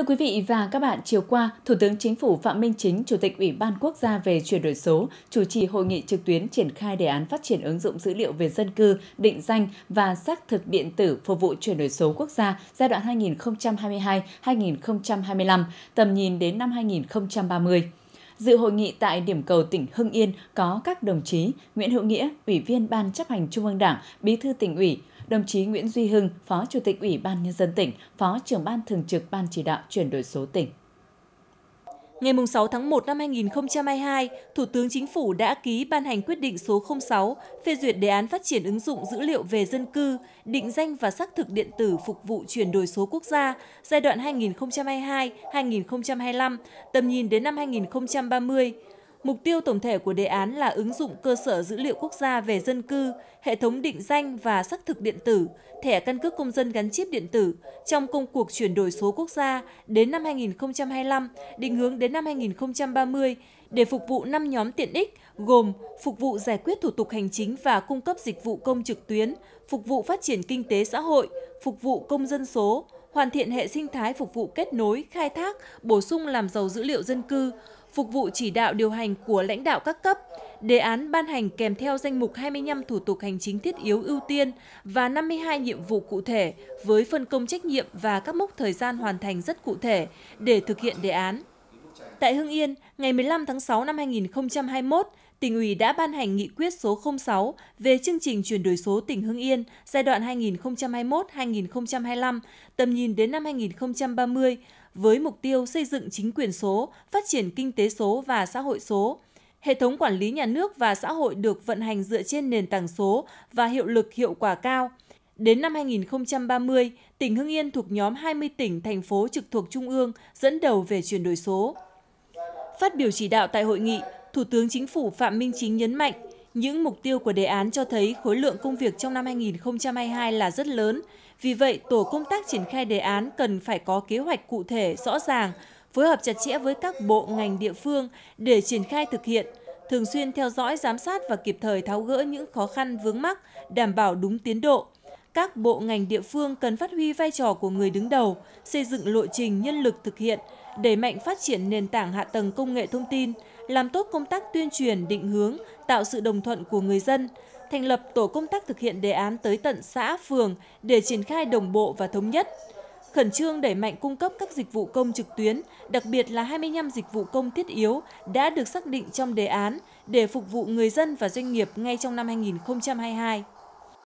Thưa quý vị và các bạn, chiều qua, Thủ tướng Chính phủ Phạm Minh Chính, Chủ tịch Ủy ban Quốc gia về chuyển đổi số, chủ trì hội nghị trực tuyến triển khai đề án phát triển ứng dụng dữ liệu về dân cư, định danh và xác thực điện tử phục vụ chuyển đổi số quốc gia giai đoạn 2022-2025, tầm nhìn đến năm 2030. Dự hội nghị tại điểm cầu tỉnh Hưng Yên có các đồng chí Nguyễn Hữu Nghĩa, Ủy viên Ban chấp hành Trung ương Đảng, Bí thư tỉnh ủy, đồng chí Nguyễn Duy Hưng, Phó Chủ tịch Ủy ban Nhân dân tỉnh, Phó trưởng ban thường trực Ban chỉ đạo chuyển đổi số tỉnh. Ngày 6 tháng 1 năm 2022, Thủ tướng Chính phủ đã ký ban hành quyết định số 06 phê duyệt đề án phát triển ứng dụng dữ liệu về dân cư, định danh và xác thực điện tử phục vụ chuyển đổi số quốc gia giai đoạn 2022-2025, tầm nhìn đến năm 2030 Mục tiêu tổng thể của đề án là ứng dụng cơ sở dữ liệu quốc gia về dân cư, hệ thống định danh và xác thực điện tử, thẻ căn cước công dân gắn chip điện tử trong công cuộc chuyển đổi số quốc gia đến năm 2025, định hướng đến năm 2030 để phục vụ 5 nhóm tiện ích gồm phục vụ giải quyết thủ tục hành chính và cung cấp dịch vụ công trực tuyến, phục vụ phát triển kinh tế xã hội, phục vụ công dân số, hoàn thiện hệ sinh thái phục vụ kết nối, khai thác, bổ sung làm giàu dữ liệu dân cư, phục vụ chỉ đạo điều hành của lãnh đạo các cấp. Đề án ban hành kèm theo danh mục 25 thủ tục hành chính thiết yếu ưu tiên và 52 nhiệm vụ cụ thể với phân công trách nhiệm và các mốc thời gian hoàn thành rất cụ thể để thực hiện đề án. Tại Hưng Yên, ngày 15 tháng 6 năm 2021, tỉnh ủy đã ban hành nghị quyết số 06 về chương trình chuyển đổi số tỉnh Hưng Yên giai đoạn 2021-2025, tầm nhìn đến năm 2030 với mục tiêu xây dựng chính quyền số, phát triển kinh tế số và xã hội số. Hệ thống quản lý nhà nước và xã hội được vận hành dựa trên nền tảng số và hiệu lực hiệu quả cao. Đến năm 2030, tỉnh Hưng Yên thuộc nhóm 20 tỉnh, thành phố trực thuộc Trung ương dẫn đầu về chuyển đổi số. Phát biểu chỉ đạo tại hội nghị, Thủ tướng Chính phủ Phạm Minh Chính nhấn mạnh, những mục tiêu của đề án cho thấy khối lượng công việc trong năm 2022 là rất lớn. Vì vậy, tổ công tác triển khai đề án cần phải có kế hoạch cụ thể, rõ ràng, phối hợp chặt chẽ với các bộ ngành địa phương để triển khai thực hiện, thường xuyên theo dõi, giám sát và kịp thời tháo gỡ những khó khăn vướng mắc, đảm bảo đúng tiến độ các bộ ngành địa phương cần phát huy vai trò của người đứng đầu, xây dựng lộ trình nhân lực thực hiện, đẩy mạnh phát triển nền tảng hạ tầng công nghệ thông tin, làm tốt công tác tuyên truyền định hướng, tạo sự đồng thuận của người dân, thành lập tổ công tác thực hiện đề án tới tận xã, phường để triển khai đồng bộ và thống nhất. Khẩn trương đẩy mạnh cung cấp các dịch vụ công trực tuyến, đặc biệt là 25 dịch vụ công thiết yếu đã được xác định trong đề án để phục vụ người dân và doanh nghiệp ngay trong năm 2022.